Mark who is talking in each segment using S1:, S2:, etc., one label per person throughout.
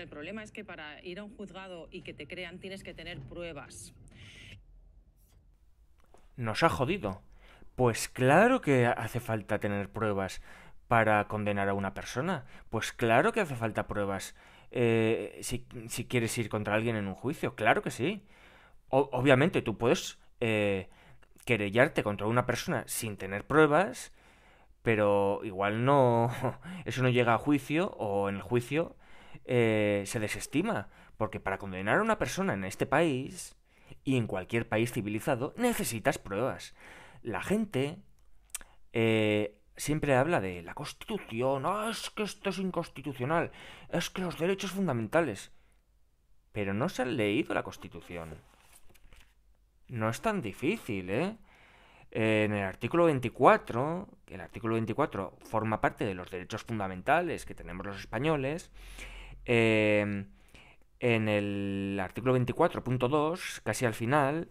S1: el problema es que para ir a un juzgado y que te crean tienes que tener pruebas. Nos ha jodido. Pues claro que hace falta tener pruebas para condenar a una persona. Pues claro que hace falta pruebas eh, si, quieres ir contra alguien en un juicio. Claro que sí. obviamente tú puedes eh, querellarte contra una persona sin tener pruebas, pero igual no... Eso no llega a juicio o en el juicio eh, se desestima. Porque para condenar a una persona en este país y en cualquier país civilizado necesitas pruebas. La gente eh, siempre habla de la Constitución, ah, es que esto es inconstitucional, es que los derechos fundamentales. Pero no se han leído la Constitución. No es tan difícil, ¿eh? eh en el artículo 24, el artículo 24 forma parte de los derechos fundamentales que tenemos los españoles, Em, en el artículo 24.2, casi al final,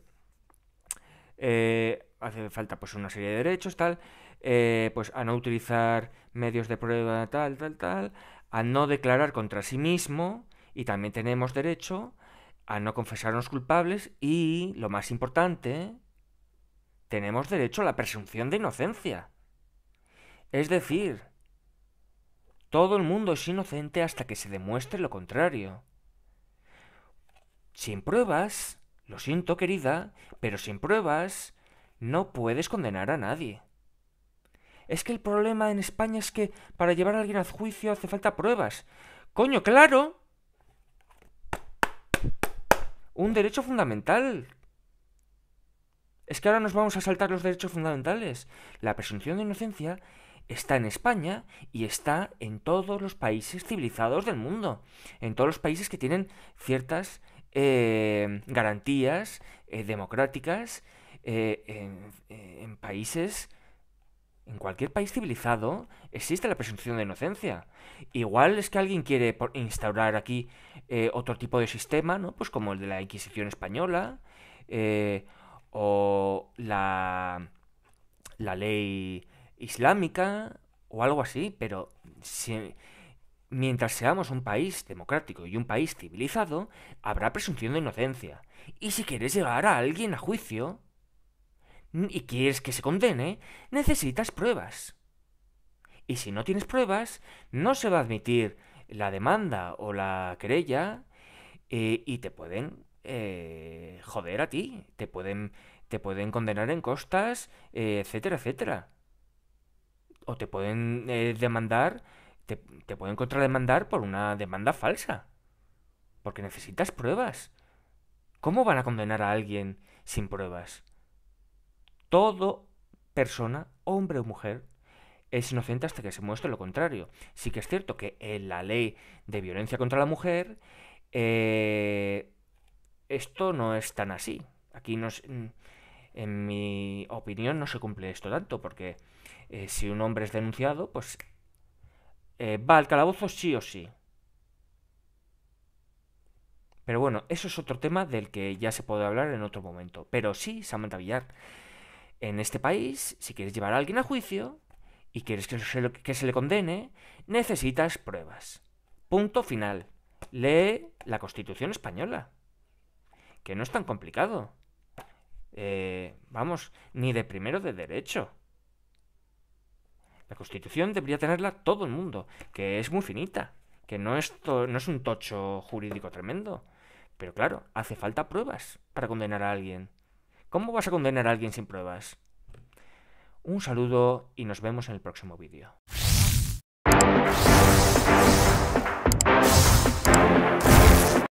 S1: eh, hace falta pues una serie de derechos, tal, eh, pues a no utilizar medios de prueba, tal, tal, tal, a no declarar contra sí mismo, y también tenemos derecho a no confesarnos culpables, y lo más importante, tenemos derecho a la presunción de inocencia. Es decir, todo el mundo es inocente hasta que se demuestre lo contrario. Sin pruebas, lo siento querida, pero sin pruebas no puedes condenar a nadie. Es que el problema en España es que para llevar a alguien a juicio hace falta pruebas. Coño, claro. Un derecho fundamental. Es que ahora nos vamos a saltar los derechos fundamentales. La presunción de inocencia está en España y está en todos los países civilizados del mundo, en todos los países que tienen ciertas eh, garantías eh, democráticas, eh, en, países... En cualquier país civilizado existe la presunción de inocencia. Igual es que alguien quiere instaurar aquí otro tipo de sistema, ¿no? Pues como el de la Inquisición española o la, la ley islámica o algo así, pero si, mientras seamos un país democrático y un país civilizado, habrá presunción de inocencia. Y si quieres llevar a alguien a juicio y quieres que se condene, necesitas pruebas. Y si no tienes pruebas, no se va a admitir la demanda o la querella eh, y te pueden eh, joder a ti, te pueden, te pueden condenar en costas, eh, etcétera, etcétera o te pueden eh, demandar, te, te pueden contrademandar por una demanda falsa. Porque necesitas pruebas. ¿Cómo van a condenar a alguien sin pruebas? Todo persona, hombre o mujer, es inocente hasta que se muestre lo contrario. Sí que es cierto que en la ley de violencia contra la mujer, eh, esto no es tan así. Aquí nos, en mi opinión, no se cumple esto tanto, porque eh, si un hombre es denunciado, pues eh, va al calabozo sí o sí. Pero bueno, eso es otro tema del que ya se puede hablar en otro momento. Pero sí, Samantha Villar, en este país, si quieres llevar a alguien a juicio y quieres que que se le condene, necesitas pruebas. Punto final. Lee la Constitución española. Que no es tan complicado. Eh, vamos, ni de primero de derecho. La Constitución debería tenerla todo el mundo, que es muy finita, que no es, no es un tocho jurídico tremendo. Pero claro, hace falta pruebas para condenar a alguien. ¿Cómo vas a condenar a alguien sin pruebas? Un saludo y nos vemos en el próximo vídeo.